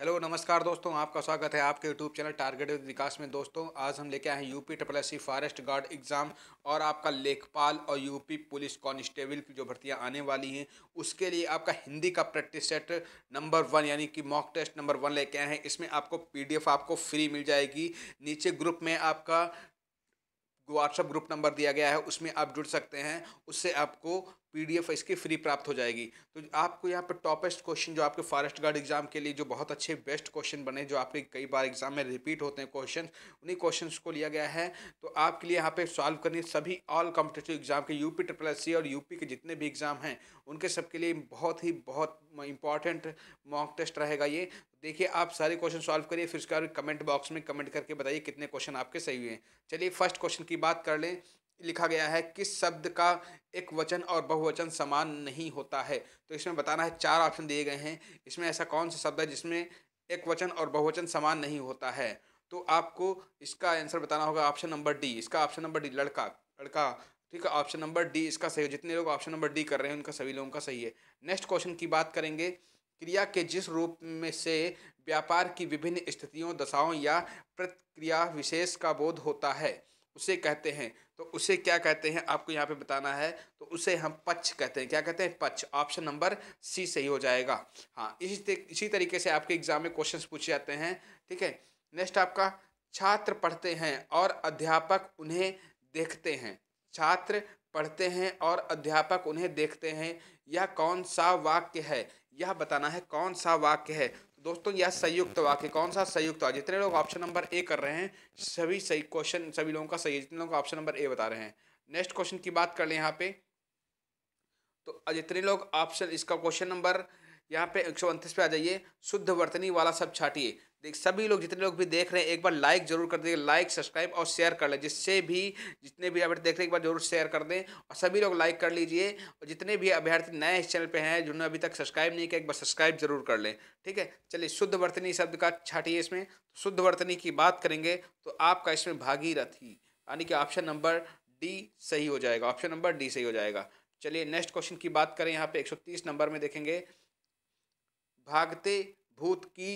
hello नमस्कार दोस्तों आपका स्वागत है आपके यूट्यूब चैनल विद विकास में दोस्तों आज हम लेके आए हैं UP triple S forest guard exam और आपका लेखपाल और यूपी पुलिस कॉन्स्टेबल की जो भर्तियां आने वाली हैं उसके लिए आपका हिंदी का प्रैक्टिस सेट नंबर वन यानी कि मॉक टेस्ट नंबर वन लेके आए हैं इसमें आपको पी आपको फ्री मिल जाएगी नीचे ग्रुप में आपका व्हाट्सअप ग्रुप नंबर दिया गया है उसमें आप जुड़ सकते हैं उससे आपको पीडीएफ इसकी फ्री प्राप्त हो जाएगी तो आपको यहाँ पर टॉपेस्ट क्वेश्चन जो आपके फॉरेस्ट गार्ड एग्जाम के लिए जो बहुत अच्छे बेस्ट क्वेश्चन बने जो आपके कई बार एग्जाम में रिपीट होते हैं क्वेश्चन उन्हीं क्वेश्चन को लिया गया है तो आपके लिए यहाँ पे सॉल्व करनी सभी ऑल कॉम्पिटेटिव एग्जाम के यूपी ट्रिपल एस और यूपी के जितने भी एग्जाम हैं उनके सबके लिए बहुत ही बहुत इंपॉर्टेंट मॉक टेस्ट रहेगा ये देखिए आप सारे क्वेश्चन सॉल्व करिए फिर उसके बाद कमेंट बॉक्स में कमेंट करके बताइए कितने क्वेश्चन आपके सही हुए हैं चलिए फर्स्ट क्वेश्चन की बात कर लें लिखा गया है किस शब्द का एक वचन और बहुवचन समान नहीं होता है तो इसमें बताना है चार ऑप्शन दिए गए हैं इसमें ऐसा कौन सा शब्द है जिसमें एक वचन और बहुवचन समान नहीं होता है तो आपको इसका आंसर बताना होगा ऑप्शन नंबर डी इसका ऑप्शन नंबर डी लड़का लड़का ठीक है ऑप्शन नंबर डी इसका सही है जितने लोग ऑप्शन नंबर डी कर रहे हैं उनका सभी लोगों का सही है नेक्स्ट क्वेश्चन की बात करेंगे क्रिया के जिस रूप में से व्यापार की विभिन्न स्थितियों दशाओं या प्रतिक्रिया विशेष का बोध होता है उसे कहते हैं तो उसे क्या कहते हैं आपको यहाँ पे बताना है तो उसे हम पक्ष कहते हैं क्या कहते हैं पक्ष ऑप्शन नंबर सी सही हो जाएगा हाँ इसी इसी तरीके से आपके एग्जाम में क्वेश्चंस पूछे जाते हैं ठीक है नेक्स्ट आपका छात्र पढ़ते हैं और अध्यापक उन्हें देखते हैं छात्र पढ़ते हैं और अध्यापक उन्हें देखते हैं यह कौन सा वाक्य है यह बताना है कौन सा वाक्य है दोस्तों यह संयुक्त वाक्य कौन सा संयुक्त वाक्य जितने लोग ऑप्शन नंबर ए कर रहे हैं सभी सही क्वेश्चन सभी लोगों का सही है जितने लोग ऑप्शन नंबर ए बता रहे हैं नेक्स्ट क्वेश्चन की बात कर लें यहाँ पे तो जितने लोग ऑप्शन इसका क्वेश्चन नंबर यहाँ पे एक सौ उनतीस पे आ जाइए शुद्ध वर्तनी वाला सब छाटिए देख सभी लोग जितने लोग भी देख रहे हैं एक बार लाइक जरूर कर दीजिए लाइक सब्सक्राइब और शेयर कर लें जिससे भी जितने भी अभ्यर्थी देख रहे हैं एक बार जरूर शेयर कर दें और सभी लोग लाइक कर लीजिए और जितने भी अभ्यर्थी नए इस चैनल पर हैं जिन्होंने अभी तक सब्सक्राइब नहीं किया एक बार सब्सक्राइब जरूर कर लें ठीक है चलिए शुद्ध वर्तनी शब्द का छाटिए इसमें तो शुद्ध वर्तनी की बात करेंगे तो आपका इसमें भागीरथी यानी कि ऑप्शन नंबर डी सही हो जाएगा ऑप्शन नंबर डी सही हो जाएगा चलिए नेक्स्ट क्वेश्चन की बात करें यहाँ पे 130 नंबर में देखेंगे भागते भूत की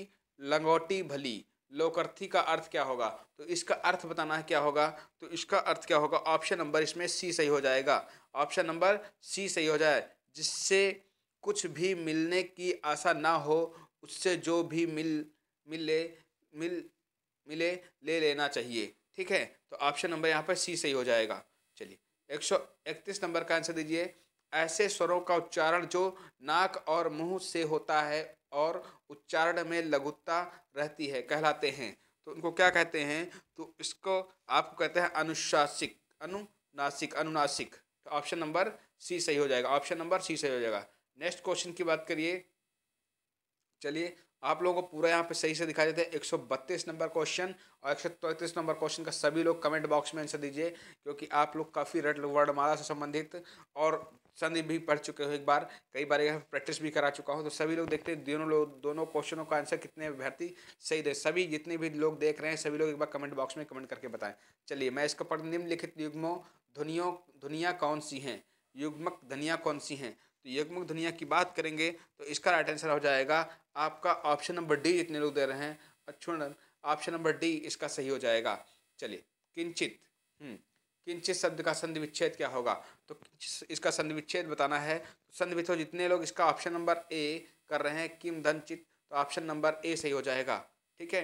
लंगोटी भली लोकर्थी का अर्थ क्या होगा तो इसका अर्थ बताना है क्या होगा तो इसका अर्थ क्या होगा ऑप्शन नंबर इसमें सी सही हो जाएगा ऑप्शन नंबर सी सही हो जाए जिससे कुछ भी मिलने की आशा ना हो उससे जो भी मिल मिले मिल मिले ले लेना चाहिए ठीक है तो ऑप्शन नंबर यहाँ पर सी सही हो जाएगा चलिए एक सौ इकतीस नंबर का आंसर दीजिए ऐसे स्वरों का उच्चारण जो नाक और मुंह से होता है और उच्चारण में लघुता रहती है कहलाते हैं तो उनको क्या कहते हैं तो इसको आपको कहते हैं अनुशासिक अनुनासिक अनुनासिक तो ऑप्शन नंबर सी सही हो जाएगा ऑप्शन नंबर सी सही हो जाएगा नेक्स्ट क्वेश्चन की बात करिए चलिए आप लोगों को पूरा यहाँ पे सही से दिखा देते हैं एक नंबर क्वेश्चन और एक नंबर क्वेश्चन का सभी लोग कमेंट बॉक्स में आंसर दीजिए क्योंकि आप लोग काफ़ी रेड वर्डमाला से संबंधित और संदीप भी पढ़ चुके हो एक बार कई बार प्रैक्टिस भी करा चुका हूँ तो सभी लोग देखते हैं दोनों लोग दोनों क्वेश्चनों का आंसर कितने अभ्यर्थी सही दे सभी जितने भी लोग देख रहे हैं सभी लोग एक बार कमेंट बॉक्स में कमेंट करके बताएं चलिए मैं इसको पढ़ निम्नलिखित युग्मों ध्वनियों धुनिया कौन सी हैं युग्मक धनिया कौन सी हैं तो युग्मक धनिया की बात करेंगे तो इसका राइट आंसर हो जाएगा आपका ऑप्शन नंबर डी जितने लोग दे रहे हैं अच्छुण ऑप्शन नंबर डी इसका सही हो जाएगा चलिए किंचित हम्म, किंचित शब्द का संधि विच्छेद क्या होगा तो इसका संधि विच्छेद बताना है तो संधि विच्छेद जितने लोग इसका ऑप्शन नंबर ए कर रहे हैं किम धन चित तो ऑप्शन नंबर ए सही हो जाएगा ठीक है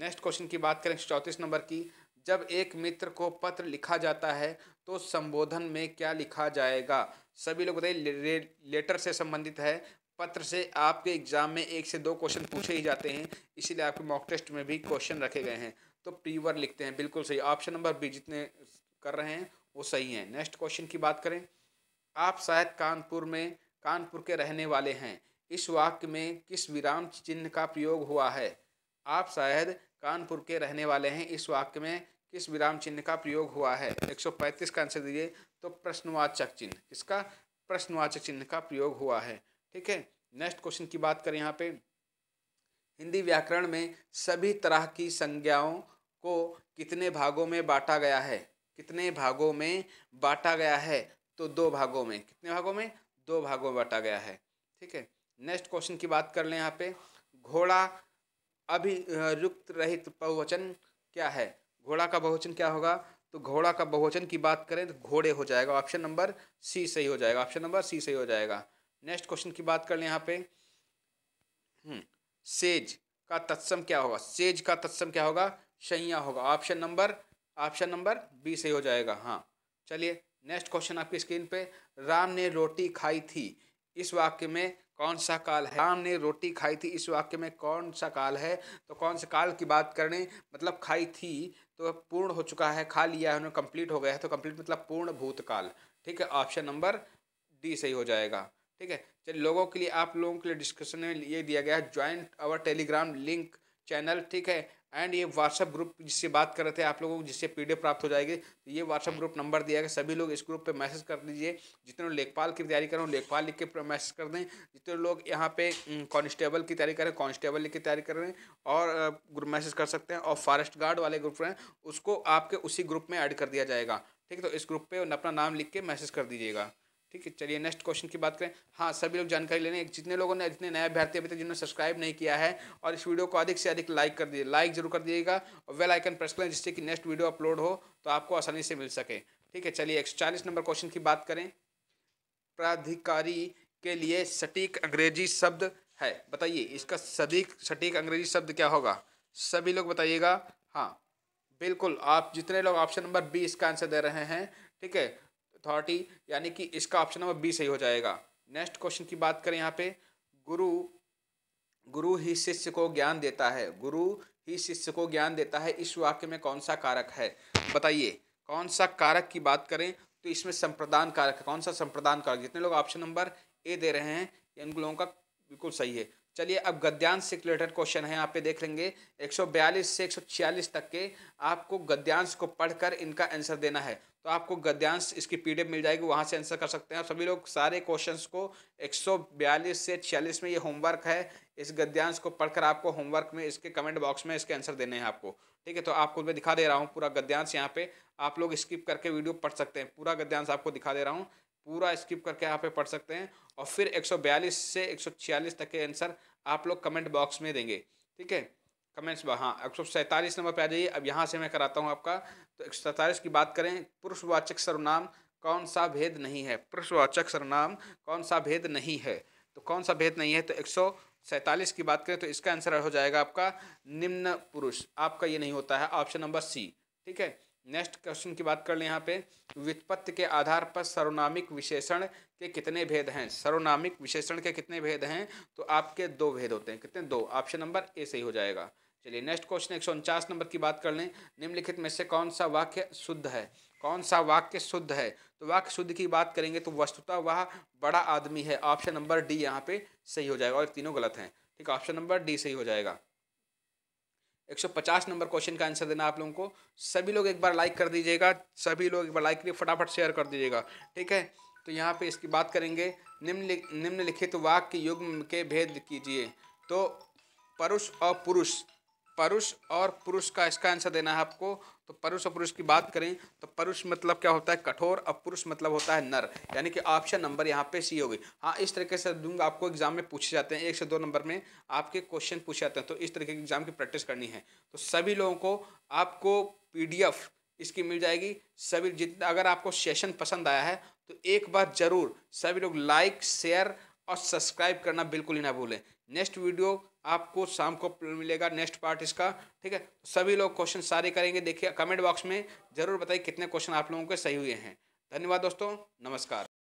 नेक्स्ट क्वेश्चन की बात करें चौंतीस नंबर की जब एक मित्र को पत्र लिखा जाता है तो संबोधन में क्या लिखा जाएगा सभी लोग बताइए ले, लेटर से संबंधित है पत्र से आपके एग्जाम में एक से दो क्वेश्चन पूछे ही जाते हैं इसीलिए आपके मॉक टेस्ट में भी क्वेश्चन रखे गए हैं तो प्रीवर लिखते हैं बिल्कुल सही ऑप्शन नंबर बी जितने कर रहे हैं वो सही हैं नेक्स्ट क्वेश्चन की बात करें आप शायद कानपुर में कानपुर के रहने वाले हैं इस वाक्य में किस विराम चिन्ह का प्रयोग हुआ है आप शायद कानपुर के रहने वाले हैं इस वाक्य में किस विराम चिन्ह का प्रयोग हुआ है 135 का आंसर दीजिए तो प्रश्नवाचक चिन्ह किसका प्रश्नवाचक चिन्ह का प्रयोग हुआ है ठीक है नेक्स्ट क्वेश्चन की बात करें यहाँ पे हिंदी व्याकरण में सभी तरह की संज्ञाओं को कितने भागों में बांटा गया है कितने भागों में बांटा गया है तो दो भागों में कितने भागों में दो भागों में बांटा गया है ठीक है नेक्स्ट क्वेश्चन की बात कर लें यहाँ पे घोड़ा अभिरुक्त रहित बहुवचन क्या है घोड़ा का बहुवचन क्या होगा तो घोड़ा का बहुवचन की बात करें तो घोड़े हो जाएगा ऑप्शन नंबर सी सही हो जाएगा ऑप्शन नंबर सी सही हो जाएगा नेक्स्ट क्वेश्चन की बात कर लें यहाँ पे हम्म, सेज का तत्सम क्या होगा सेज का तत्सम क्या होगा शैया होगा option number option number B सही हो जाएगा हाँ चलिए नेक्स्ट क्वेश्चन आपकी स्क्रीन पे राम ने रोटी खाई थी इस वाक्य में कौन सा काल है राम ने रोटी खाई थी इस वाक्य में कौन सा काल है तो कौन से काल की बात करें मतलब खाई थी तो पूर्ण हो चुका है खा लिया है उन्हें कंप्लीट हो गया है तो कंप्लीट मतलब पूर्ण भूतकाल ठीक है ऑप्शन नंबर डी सही हो जाएगा ठीक है चलिए लोगों के लिए आप लोगों के लिए डिस्कशन में ये दिया गया है join our Telegram link channel ठीक है एंड ये व्हाट्सअप ग्रुप जिससे बात कर रहे थे आप लोगों को जिससे पी प्राप्त हो जाएगी तो ये व्हाट्सअप ग्रुप नंबर दिया गया सभी लोग इस ग्रुप पे मैसेज कर दीजिए जितने लोग लेखपाल की तैयारी कर रहे लेखपाल लिख के मैसेज कर दें जितने लोग यहाँ पे कांस्टेबल की तैयारी कर रहे हैं कांस्टेबल लिख के तैयारी कर रहे हैं और ग्रुप मैसेज कर सकते हैं और फॉरेस्ट गार्ड वाले ग्रुप हैं उसको आपके उसी ग्रुप में ऐड कर दिया जाएगा ठीक है तो इस ग्रुप पर अपना नाम लिख के मैसेज कर दीजिएगा ठीक है चलिए नेक्स्ट क्वेश्चन की बात करें हाँ सभी लोग जानकारी लेने जितने लोगों ने जितने नए अभ्यर्थी अभी तक जिन्होंने सब्सक्राइब नहीं किया है और इस वीडियो को अधिक से अधिक लाइक कर दिए लाइक जरूर कर दिएगा और वेल आइकन प्रेस करें जिससे कि नेक्स्ट वीडियो अपलोड हो तो आपको आसानी से मिल सके ठीक है चलिए एक नंबर क्वेश्चन की बात करें प्राधिकारी के लिए सटीक अंग्रेजी शब्द है बताइए इसका सटीक सटीक अंग्रेजी शब्द क्या होगा सभी लोग बताइएगा हाँ बिल्कुल आप जितने लोग ऑप्शन नंबर बी इसका आंसर दे रहे हैं ठीक है अथॉरिटी यानी कि इसका ऑप्शन नंबर बी सही हो जाएगा नेक्स्ट क्वेश्चन की बात करें यहाँ पे गुरु गुरु ही शिष्य को ज्ञान देता है गुरु ही शिष्य को ज्ञान देता है इस वाक्य में कौन सा कारक है बताइए कौन सा कारक की बात करें तो इसमें संप्रदान कारक है कौन सा संप्रदान कारक जितने लोग ऑप्शन नंबर ए दे रहे हैं इन लोगों का बिल्कुल सही है चलिए अब गद्यांश से रिलेटेड क्वेश्चन है यहाँ पे देख लेंगे 142 से 146 तक के आपको गद्यांश को पढ़कर इनका आंसर देना है तो आपको गद्यांश इसकी पी मिल जाएगी वहाँ से आंसर कर सकते हैं आप सभी लोग सारे क्वेश्चंस को 142 से 46 में ये होमवर्क है इस गद्यांश को पढ़कर आपको होमवर्क में इसके कमेंट बॉक्स में इसके आंसर देने हैं आपको ठीक है तो आपको मैं दिखा दे रहा हूँ पूरा गद्यांश यहाँ पे आप लोग स्किप करके वीडियो पढ़ सकते हैं पूरा गद्यांश आपको दिखा दे रहा हूँ पूरा स्किप करके यहाँ पे पढ़ सकते हैं और फिर 142 से 146 तक के आंसर आप लोग कमेंट बॉक्स में देंगे ठीक है कमेंट्स में हाँ एक सौ सैंतालीस नंबर पर आ जाइए अब यहाँ से मैं कराता हूँ आपका तो एक सौ सैंतालीस की बात करें पुरुषवाचक सर्वनाम कौन सा भेद नहीं है पुरुषवाचक सर्वनाम कौन सा भेद नहीं है तो कौन सा भेद नहीं है तो एक सौ सैंतालीस की बात करें तो इसका आंसर हो जाएगा आपका निम्न पुरुष आपका ये नहीं होता है ऑप्शन नंबर सी ठीक है नेक्स्ट क्वेश्चन की बात कर लें यहाँ पे व्युत्पत्ति के आधार पर सर्वनामिक विशेषण के कितने भेद हैं सर्वनामिक विशेषण के कितने भेद हैं तो आपके दो भेद होते हैं कितने दो ऑप्शन नंबर ए सही हो जाएगा चलिए नेक्स्ट क्वेश्चन एक नंबर की बात कर लें निम्नलिखित में से कौन सा वाक्य शुद्ध है कौन सा वाक्य शुद्ध है तो वाक्य शुद्ध की बात करेंगे तो वस्तुतः वह बड़ा आदमी है ऑप्शन नंबर डी यहाँ पे सही हो जाएगा और तीनों गलत हैं ठीक ऑप्शन नंबर डी सही हो जाएगा 150 नंबर क्वेश्चन का आंसर देना आप लोगों को सभी लोग एक बार लाइक कर दीजिएगा सभी लोग एक बार लाइक करिए फटाफट शेयर कर दीजिएगा ठीक है तो यहाँ पे इसकी बात करेंगे निम्नलिख निम्नलिखित वाक्य युग्म के भेद कीजिए तो पुरुष और पुरुष परुष और पुरुष का इसका आंसर देना है आपको तो परुष और पुरुष की बात करें तो परुष मतलब क्या होता है कठोर और पुरुष मतलब होता है नर यानी कि ऑप्शन नंबर यहाँ पे सी होगी हाँ इस तरीके से दूंगा आपको एग्जाम में पूछे जाते हैं एक से दो नंबर में आपके क्वेश्चन पूछे जाते हैं तो इस तरीके के एग्जाम की प्रैक्टिस करनी है तो सभी लोगों को आपको पी इसकी मिल जाएगी सभी जितना अगर आपको सेशन पसंद आया है तो एक बार ज़रूर सभी लोग लाइक शेयर और सब्सक्राइब करना बिल्कुल ही ना भूलें नेक्स्ट वीडियो आपको शाम को मिलेगा नेक्स्ट पार्ट इसका ठीक है तो सभी लोग क्वेश्चन सारे करेंगे देखिए कमेंट बॉक्स में ज़रूर बताइए कितने क्वेश्चन आप लोगों के सही हुए हैं धन्यवाद दोस्तों नमस्कार